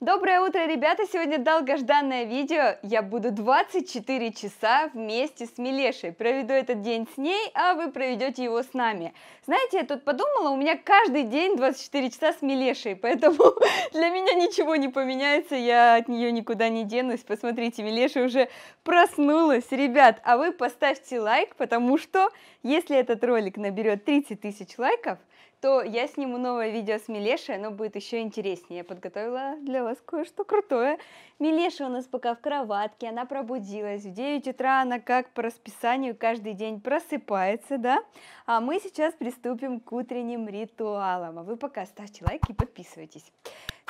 Доброе утро, ребята! Сегодня долгожданное видео. Я буду 24 часа вместе с Милешей. Проведу этот день с ней, а вы проведете его с нами. Знаете, я тут подумала, у меня каждый день 24 часа с Милешей, поэтому для меня ничего не поменяется, я от нее никуда не денусь. Посмотрите, Милеша уже проснулась. Ребят, а вы поставьте лайк, потому что если этот ролик наберет 30 тысяч лайков, то я сниму новое видео с Милешей, оно будет еще интереснее. Я подготовила для вас кое-что крутое. Милеша у нас пока в кроватке, она пробудилась. В 9 утра она как по расписанию каждый день просыпается, да? А мы сейчас приступим к утренним ритуалам. А вы пока ставьте лайк и подписывайтесь.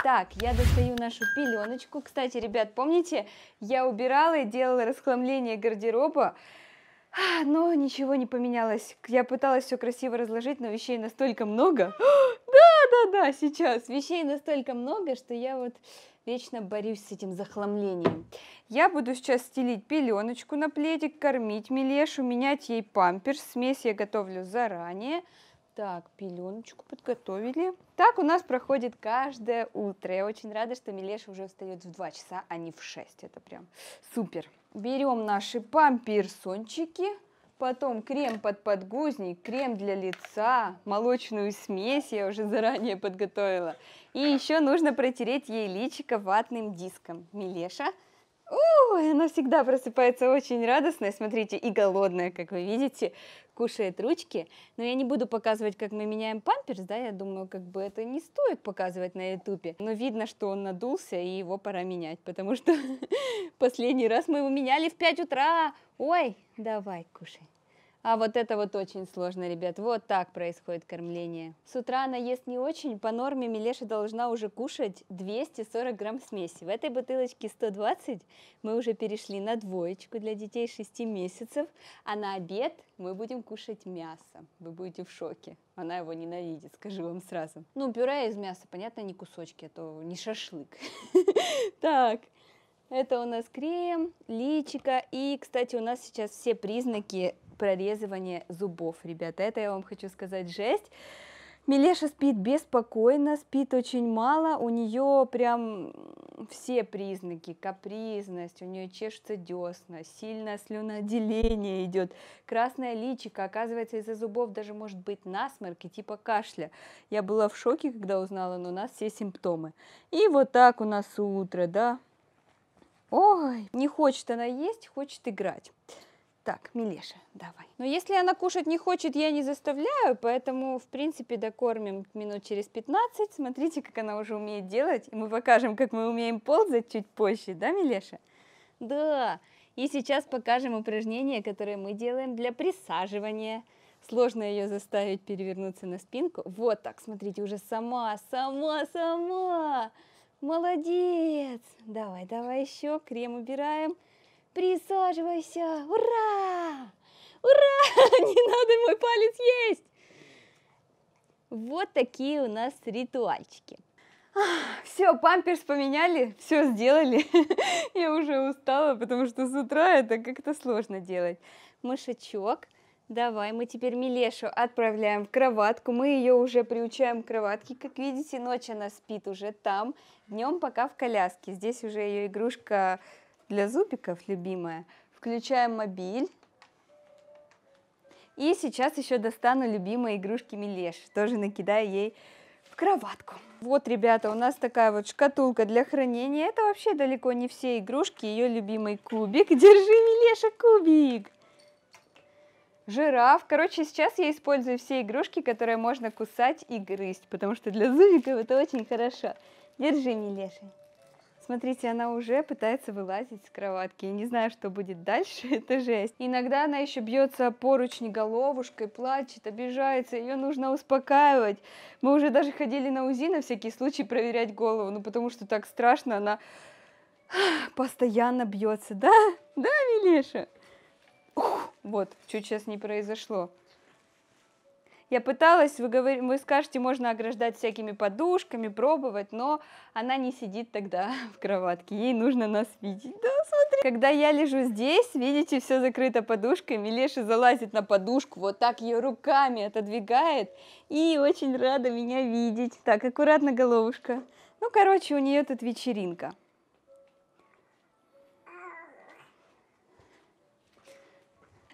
Так, я достаю нашу пеленочку. Кстати, ребят, помните, я убирала и делала расхламление гардероба. А, но ничего не поменялось. Я пыталась все красиво разложить, но вещей настолько много. Да, да, да, сейчас. Вещей настолько много, что я вот вечно борюсь с этим захламлением. Я буду сейчас стелить пеленочку на пледик, кормить Милешу, менять ей памперс. Смесь я готовлю заранее. Так, пеленочку подготовили. Так у нас проходит каждое утро. Я очень рада, что Милеша уже встает в 2 часа, а не в 6. Это прям супер. Берем наши памперсончики, потом крем под подгузник, крем для лица, молочную смесь я уже заранее подготовила. И еще нужно протереть ей личико ватным диском. Милеша, о, она всегда просыпается очень радостная, смотрите, и голодная, как вы видите, кушает ручки. Но я не буду показывать, как мы меняем памперс, да, я думаю, как бы это не стоит показывать на ютубе. Но видно, что он надулся, и его пора менять, потому что последний раз мы его меняли в 5 утра. Ой, давай, кушай. А вот это вот очень сложно, ребят. Вот так происходит кормление. С утра она ест не очень. По норме Милеша должна уже кушать 240 грамм смеси. В этой бутылочке 120. Мы уже перешли на двоечку для детей 6 месяцев. А на обед мы будем кушать мясо. Вы будете в шоке. Она его ненавидит, скажу вам сразу. Ну, пюре из мяса, понятно, не кусочки, а то не шашлык. Так, это у нас крем, личика. И, кстати, у нас сейчас все признаки прорезывание зубов, ребята. Это я вам хочу сказать жесть. Милеша спит беспокойно, спит очень мало, у нее прям все признаки, капризность, у нее чешется десна, сильное слюноделение идет, красное личико, оказывается, из-за зубов даже может быть насморк и типа кашля. Я была в шоке, когда узнала, но у нас все симптомы. И вот так у нас утро, да. Ой, не хочет она есть, хочет играть. Так, Милеша, давай. Но если она кушать не хочет, я не заставляю, поэтому, в принципе, докормим минут через 15. Смотрите, как она уже умеет делать, и мы покажем, как мы умеем ползать чуть позже, да, Милеша? Да. И сейчас покажем упражнение, которое мы делаем для присаживания. Сложно ее заставить перевернуться на спинку. Вот так, смотрите, уже сама, сама, сама. Молодец. Давай, давай еще, крем убираем. Убираем. Присаживайся! Ура! Ура! Не надо мой палец есть! Вот такие у нас ритуальчики. Все, памперс поменяли, все сделали. Я уже устала, потому что с утра это как-то сложно делать. Мышечок. Давай, мы теперь Милешу отправляем в кроватку. Мы ее уже приучаем к кроватке. Как видите, ночь она спит уже там. Днем пока в коляске. Здесь уже ее игрушка для зубиков, любимая. Включаем мобиль. И сейчас еще достану любимые игрушки Милеш, тоже накидаю ей в кроватку. Вот, ребята, у нас такая вот шкатулка для хранения. Это вообще далеко не все игрушки, ее любимый кубик. Держи, Милеша, кубик! Жираф. Короче, сейчас я использую все игрушки, которые можно кусать и грызть, потому что для зубиков это очень хорошо. Держи, Милеша. Смотрите, она уже пытается вылазить с кроватки. Я не знаю, что будет дальше, это жесть. Иногда она еще бьется поручни головушкой, плачет, обижается, ее нужно успокаивать. Мы уже даже ходили на УЗИ на всякий случай проверять голову, ну потому что так страшно, она постоянно бьется. Да? Да, Милеша? Ух, вот, что сейчас не произошло. Я пыталась, вы, говор... вы скажете, можно ограждать всякими подушками, пробовать, но она не сидит тогда в кроватке, ей нужно нас видеть. Да, смотри. Когда я лежу здесь, видите, все закрыто подушками, Леша залазит на подушку, вот так ее руками отодвигает, и очень рада меня видеть. Так, аккуратно, головушка. Ну, короче, у нее тут вечеринка.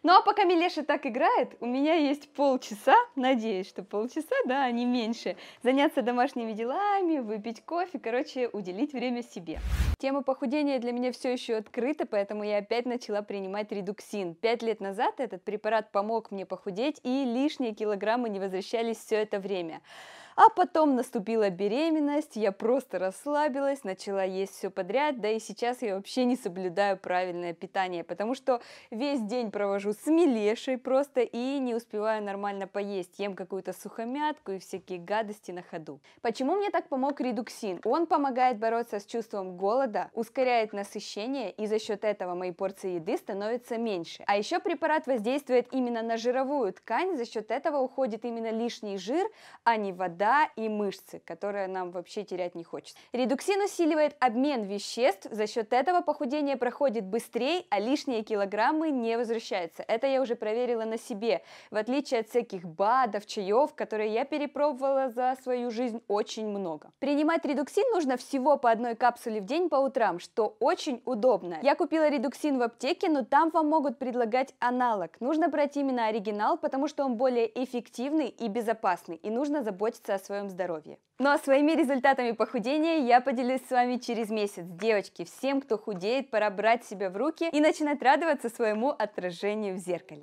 Ну а пока Милеша так играет, у меня есть полчаса, надеюсь, что полчаса, да, а не меньше, заняться домашними делами, выпить кофе, короче, уделить время себе. Тема похудения для меня все еще открыта, поэтому я опять начала принимать редуксин. Пять лет назад этот препарат помог мне похудеть, и лишние килограммы не возвращались все это время. А потом наступила беременность, я просто расслабилась, начала есть все подряд, да и сейчас я вообще не соблюдаю правильное питание, потому что весь день провожу с милешей просто и не успеваю нормально поесть, ем какую-то сухомятку и всякие гадости на ходу. Почему мне так помог редуксин? Он помогает бороться с чувством голода, ускоряет насыщение и за счет этого мои порции еды становятся меньше. А еще препарат воздействует именно на жировую ткань, за счет этого уходит именно лишний жир, а не вода вода и мышцы, которые нам вообще терять не хочется. Редуксин усиливает обмен веществ, за счет этого похудение проходит быстрее, а лишние килограммы не возвращаются. Это я уже проверила на себе, в отличие от всяких БАДов, чаев, которые я перепробовала за свою жизнь очень много. Принимать редуксин нужно всего по одной капсуле в день по утрам, что очень удобно. Я купила редуксин в аптеке, но там вам могут предлагать аналог. Нужно пройти именно оригинал, потому что он более эффективный и безопасный, и нужно заботиться о своем здоровье. Ну а своими результатами похудения я поделюсь с вами через месяц. Девочки, всем, кто худеет, пора брать себя в руки и начинать радоваться своему отражению в зеркале.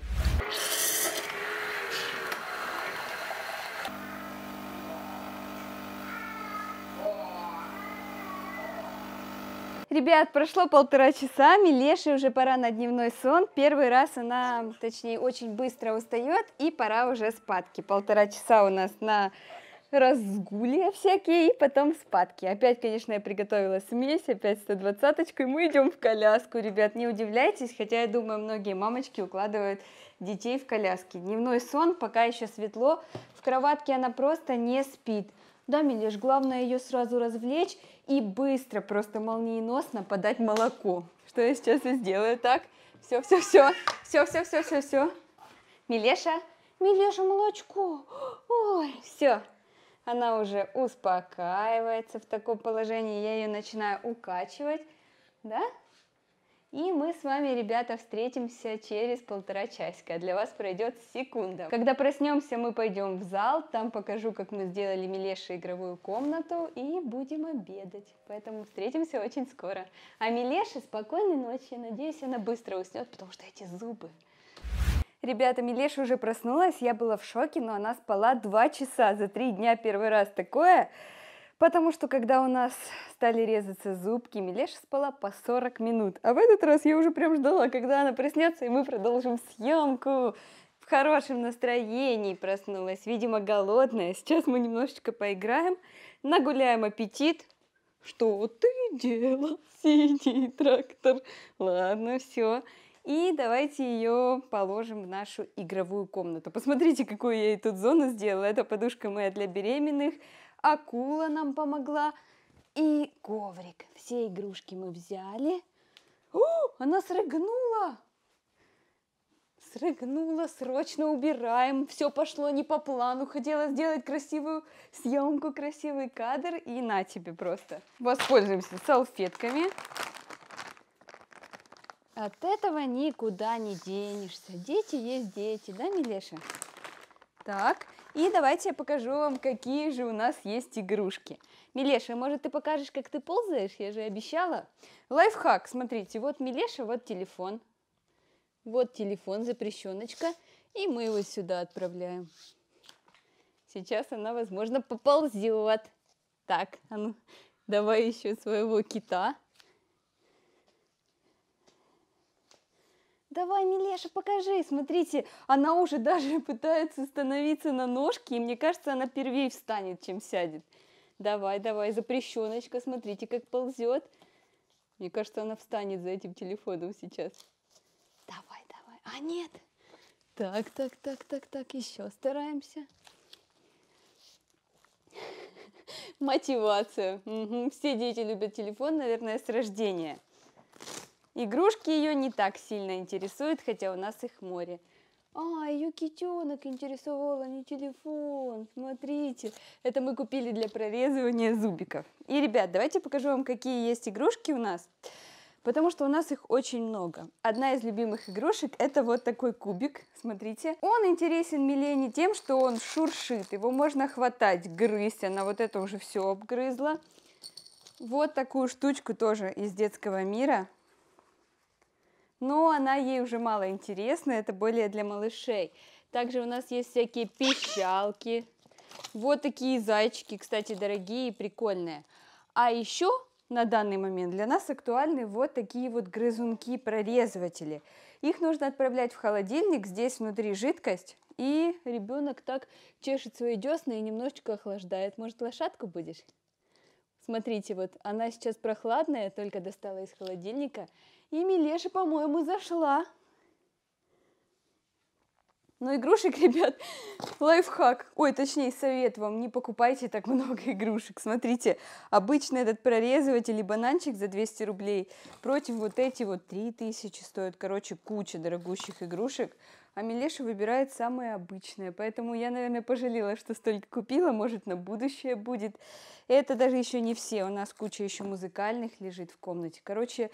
Ребят, прошло полтора часа, Милеше уже пора на дневной сон. Первый раз она, точнее, очень быстро устает, и пора уже спадки. Полтора часа у нас на разгулия всякие, и потом спадки. Опять, конечно, я приготовила смесь, опять 120-очку, и мы идем в коляску, ребят, не удивляйтесь, хотя я думаю, многие мамочки укладывают детей в коляске. Дневной сон, пока еще светло, в кроватке она просто не спит. Да, Милеш, главное ее сразу развлечь и быстро, просто молниеносно подать молоко. Что я сейчас и сделаю, так? Все, все, все, все, все, все, все, все. Милеша, Милеша, молочко. Ой, все, она уже успокаивается в таком положении, я ее начинаю укачивать, да? И мы с вами, ребята, встретимся через полтора часика. Для вас пройдет секунда. Когда проснемся, мы пойдем в зал. Там покажу, как мы сделали Милеше игровую комнату. И будем обедать. Поэтому встретимся очень скоро. А Милеше спокойной ночи. Надеюсь, она быстро уснет, потому что эти зубы. Ребята, Милеша уже проснулась, я была в шоке, но она спала два часа за три дня первый раз такое. Потому что когда у нас стали резаться зубки, Милеша спала по 40 минут. А в этот раз я уже прям ждала, когда она проснется, и мы продолжим съемку. В хорошем настроении проснулась, видимо, голодная. Сейчас мы немножечко поиграем, нагуляем аппетит. Что ты делал, синий трактор? Ладно, все. И давайте ее положим в нашу игровую комнату. Посмотрите, какую я ей тут зону сделала. Это подушка моя для беременных. Акула нам помогла. И коврик. Все игрушки мы взяли. О, она срыгнула! Срыгнула, срочно убираем. Все пошло не по плану. Хотела сделать красивую съемку, красивый кадр. И на тебе просто. Воспользуемся салфетками. От этого никуда не денешься. Дети есть дети, да, Милеша? Так, и давайте я покажу вам, какие же у нас есть игрушки. Милеша, может, ты покажешь, как ты ползаешь? Я же обещала. Лайфхак, смотрите, вот Милеша, вот телефон. Вот телефон, запрещеночка. И мы его сюда отправляем. Сейчас она, возможно, поползет. Так, а ну, давай еще своего кита. Давай, Милеша, покажи. Смотрите, она уже даже пытается становиться на ножки, и мне кажется, она первее встанет, чем сядет. Давай, давай, запрещеночка, смотрите, как ползет. Мне кажется, она встанет за этим телефоном сейчас. Давай, давай. А, нет. Так, так, так, так, так, еще стараемся. Мотивация. Угу. Все дети любят телефон, наверное, с рождения. Игрушки ее не так сильно интересуют, хотя у нас их море. А, ее китенок интересовал, а не телефон. Смотрите, это мы купили для прорезывания зубиков. И, ребят, давайте покажу вам, какие есть игрушки у нас, потому что у нас их очень много. Одна из любимых игрушек – это вот такой кубик, смотрите. Он интересен Милене тем, что он шуршит, его можно хватать, грызть, она вот это уже все обгрызла. Вот такую штучку тоже из детского мира но она ей уже мало интересна, это более для малышей. Также у нас есть всякие пищалки, вот такие зайчики, кстати, дорогие и прикольные. А еще на данный момент для нас актуальны вот такие вот грызунки-прорезыватели. Их нужно отправлять в холодильник, здесь внутри жидкость, и ребенок так чешет свои десны и немножечко охлаждает. Может, лошадку будешь? Смотрите, вот она сейчас прохладная, только достала из холодильника, и Милеша, по-моему, зашла. Но ну, игрушек, ребят, лайфхак. Ой, точнее, совет вам, не покупайте так много игрушек. Смотрите, обычно этот прорезыватель и бананчик за 200 рублей против вот эти вот 3000 стоят. Короче, куча дорогущих игрушек. А Милеша выбирает самое обычное, поэтому я, наверное, пожалела, что столько купила, может, на будущее будет. Это даже еще не все, у нас куча еще музыкальных лежит в комнате. Короче,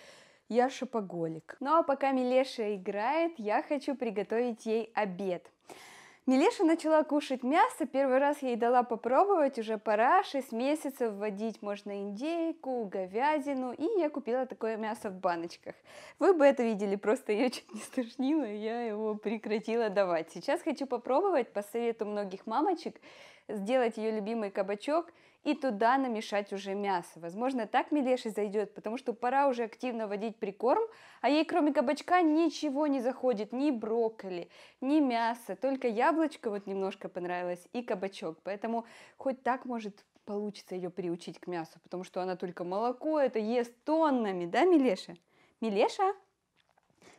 я шопоголик. Ну а пока Милеша играет, я хочу приготовить ей обед. Милеша начала кушать мясо, первый раз я ей дала попробовать, уже пора, 6 месяцев вводить можно индейку, говядину, и я купила такое мясо в баночках. Вы бы это видели, просто я чуть не стошнило, я его прекратила давать. Сейчас хочу попробовать, по совету многих мамочек, сделать ее любимый кабачок – и туда намешать уже мясо. Возможно, так Милеши зайдет, потому что пора уже активно водить прикорм, а ей кроме кабачка ничего не заходит, ни брокколи, ни мясо, только яблочко вот немножко понравилось и кабачок. Поэтому хоть так может получится ее приучить к мясу, потому что она только молоко это ест тоннами, да, Милеша? Милеша?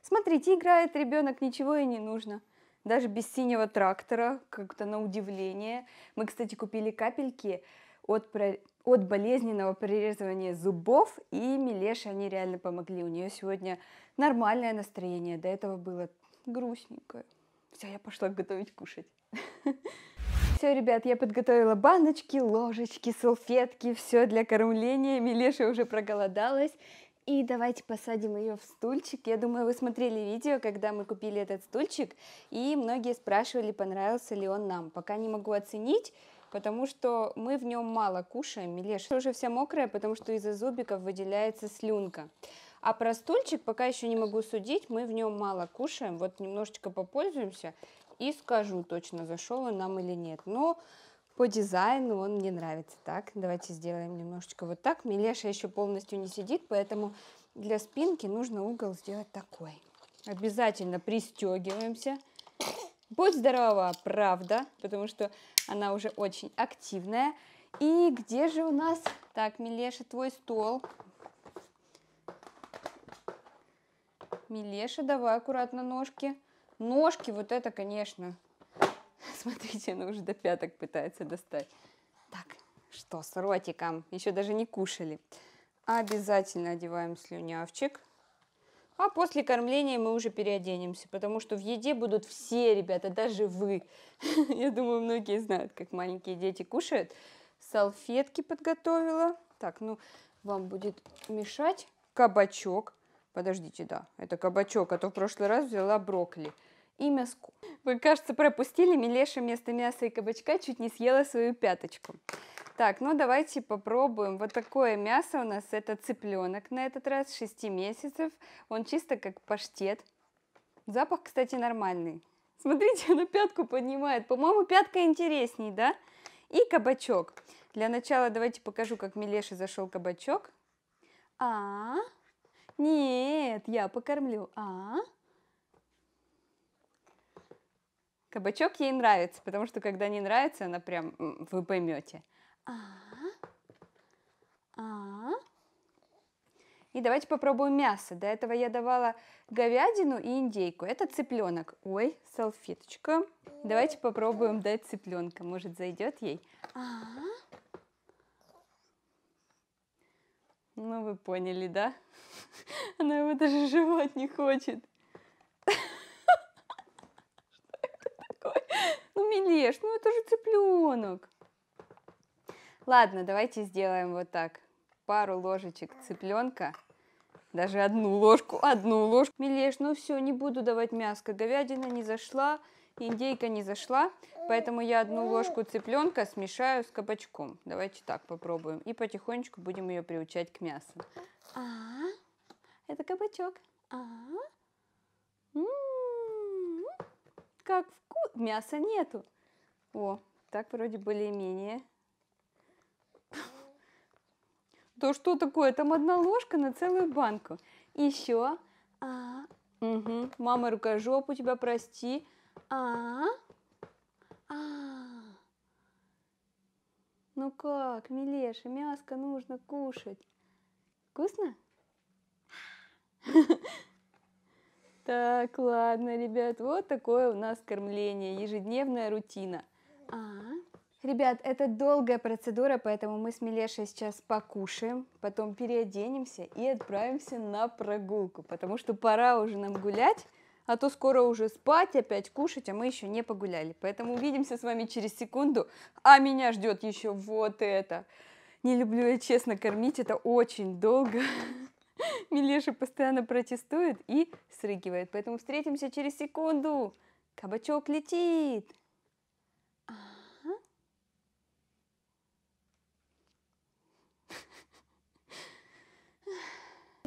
Смотрите, играет ребенок, ничего ей не нужно. Даже без синего трактора, как-то на удивление. Мы, кстати, купили капельки, от, про... от болезненного прирезывания зубов, и Милеше они реально помогли. У нее сегодня нормальное настроение, до этого было грустненькое. Все, я пошла готовить кушать. Все, ребят, я подготовила баночки, ложечки, салфетки, все для кормления. Милеша уже проголодалась. И давайте посадим ее в стульчик. Я думаю, вы смотрели видео, когда мы купили этот стульчик, и многие спрашивали, понравился ли он нам. Пока не могу оценить, потому что мы в нем мало кушаем, Милеш, уже вся мокрая, потому что из-за зубиков выделяется слюнка. А про стульчик пока еще не могу судить, мы в нем мало кушаем, вот немножечко попользуемся и скажу точно, зашел он нам или нет. Но по дизайну он мне нравится. Так, давайте сделаем немножечко вот так. Милеша еще полностью не сидит, поэтому для спинки нужно угол сделать такой. Обязательно пристегиваемся. Будь здорова, правда, потому что она уже очень активная. И где же у нас... Так, Милеша, твой стол. Милеша, давай аккуратно ножки. Ножки, вот это, конечно. Смотрите, она уже до пяток пытается достать. Так, что с ротиком? Еще даже не кушали. Обязательно одеваем слюнявчик. А после кормления мы уже переоденемся, потому что в еде будут все ребята, даже вы. Я думаю, многие знают, как маленькие дети кушают. Салфетки подготовила. Так, ну, вам будет мешать кабачок. Подождите, да, это кабачок, а то в прошлый раз взяла брокколи и мяску. Вы, кажется, пропустили, Милеша вместо мяса и кабачка чуть не съела свою пяточку. Так, ну давайте попробуем. Вот такое мясо у нас, это цыпленок на этот раз, 6 месяцев. Он чисто как паштет. Запах, кстати, нормальный. Смотрите, она пятку поднимает. По-моему, пятка интересней, да? И кабачок. Для начала давайте покажу, как Милеши зашел кабачок. А, -а, а, нет, я покормлю. А, -а, -а. Кабачок ей нравится, потому что когда не нравится, она прям, вы поймете. А. А. И давайте попробуем мясо. До этого я давала говядину и индейку. Это цыпленок. Ой, салфеточка. Давайте попробуем дать цыпленка. Может, зайдет ей. А. Ну, вы поняли, да? Она его даже жевать не хочет. Что это такое? Ну, Милеш, ну это же цыпленок. Ладно, давайте сделаем вот так. Пару ложечек цыпленка. Даже одну ложку, одну ложку. Милеш, ну все, не буду давать мяско. Говядина не зашла, индейка не зашла. Поэтому я одну ложку цыпленка смешаю с кабачком. Давайте так попробуем. И потихонечку будем ее приучать к мясу. А, -а, -а это кабачок. А, -а, -а. М -м -м. как вкус, Мяса нету. О, так вроде более-менее то что такое? Там одна ложка на целую банку. Еще. А. Угу. Мама рука жопу тебя, прости. А. А. Ну как, милеша, мяско нужно кушать. Вкусно? Так, ладно, ребят, вот такое у нас кормление, ежедневная рутина. А, Ребят, это долгая процедура, поэтому мы с Милешей сейчас покушаем, потом переоденемся и отправимся на прогулку, потому что пора уже нам гулять, а то скоро уже спать, опять кушать, а мы еще не погуляли. Поэтому увидимся с вами через секунду, а меня ждет еще вот это. Не люблю я честно кормить, это очень долго. Милеша постоянно протестует и срыгивает, поэтому встретимся через секунду. Кабачок летит!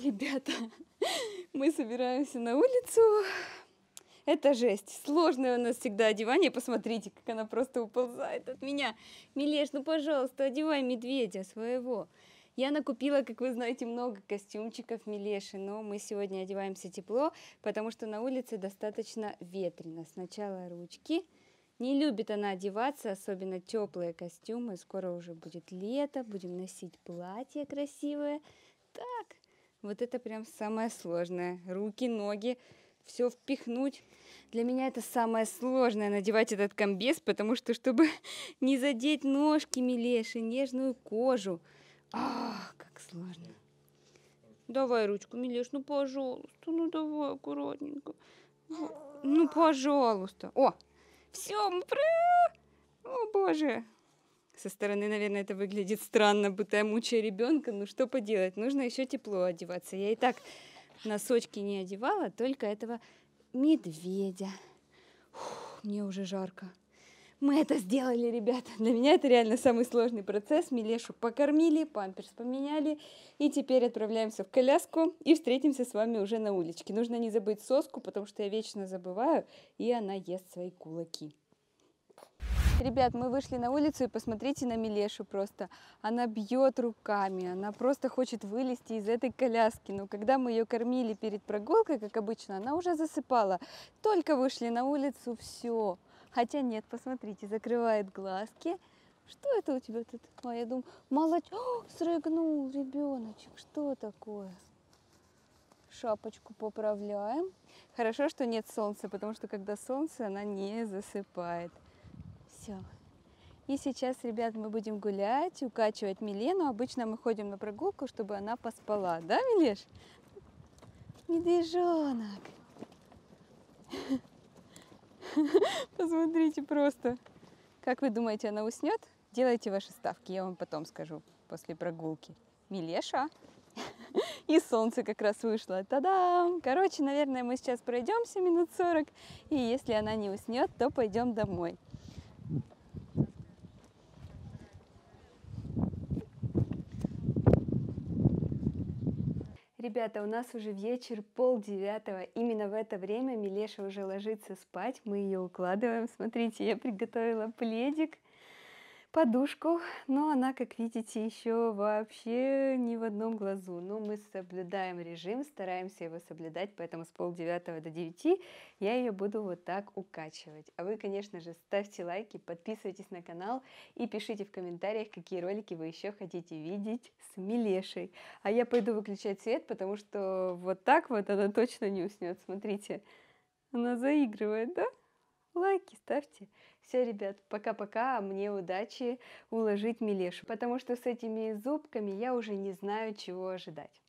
Ребята, мы собираемся на улицу. Это жесть. Сложное у нас всегда одевание. Посмотрите, как она просто уползает от меня. Милеш, ну, пожалуйста, одевай медведя своего. Я накупила, как вы знаете, много костюмчиков Милеши, но мы сегодня одеваемся тепло, потому что на улице достаточно ветрено. Сначала ручки. Не любит она одеваться, особенно теплые костюмы. Скоро уже будет лето, будем носить платье красивое. Так, вот это прям самое сложное. Руки, ноги, все впихнуть. Для меня это самое сложное, надевать этот комбез, потому что, чтобы не задеть ножки милейшие, нежную кожу. Ах, как сложно. Давай ручку, милеш, ну, пожалуйста, ну, давай аккуратненько. Ну, пожалуйста. О, все, мы про... О, боже, со стороны, наверное, это выглядит странно, будто я мучаю ребенка. Ну что поделать, нужно еще тепло одеваться. Я и так носочки не одевала, только этого медведя. Фух, мне уже жарко. Мы это сделали, ребята. Для меня это реально самый сложный процесс. Милешу покормили, памперс поменяли. И теперь отправляемся в коляску и встретимся с вами уже на уличке. Нужно не забыть соску, потому что я вечно забываю, и она ест свои кулаки. Ребят, мы вышли на улицу и посмотрите на Милешу просто. Она бьет руками, она просто хочет вылезти из этой коляски. Но когда мы ее кормили перед прогулкой, как обычно, она уже засыпала. Только вышли на улицу, все. Хотя нет, посмотрите, закрывает глазки. Что это у тебя тут? А я думаю, молодец, О, срыгнул ребеночек, что такое? Шапочку поправляем. Хорошо, что нет солнца, потому что когда солнце, она не засыпает все. И сейчас, ребят, мы будем гулять, укачивать Милену. Обычно мы ходим на прогулку, чтобы она поспала. Да, Милеш? Медвежонок. Посмотрите просто. Как вы думаете, она уснет? Делайте ваши ставки, я вам потом скажу после прогулки. Милеша. И солнце как раз вышло. Та-дам! Короче, наверное, мы сейчас пройдемся минут 40. И если она не уснет, то пойдем домой. ребята, у нас уже вечер, пол девятого. Именно в это время Милеша уже ложится спать. Мы ее укладываем. Смотрите, я приготовила пледик подушку, но она, как видите, еще вообще ни в одном глазу. Но мы соблюдаем режим, стараемся его соблюдать, поэтому с полдевятого до девяти я ее буду вот так укачивать. А вы, конечно же, ставьте лайки, подписывайтесь на канал и пишите в комментариях, какие ролики вы еще хотите видеть с Милешей. А я пойду выключать свет, потому что вот так вот она точно не уснет. Смотрите, она заигрывает, да? Лайки ставьте. Все, ребят, пока-пока, а мне удачи уложить милешу, потому что с этими зубками я уже не знаю, чего ожидать.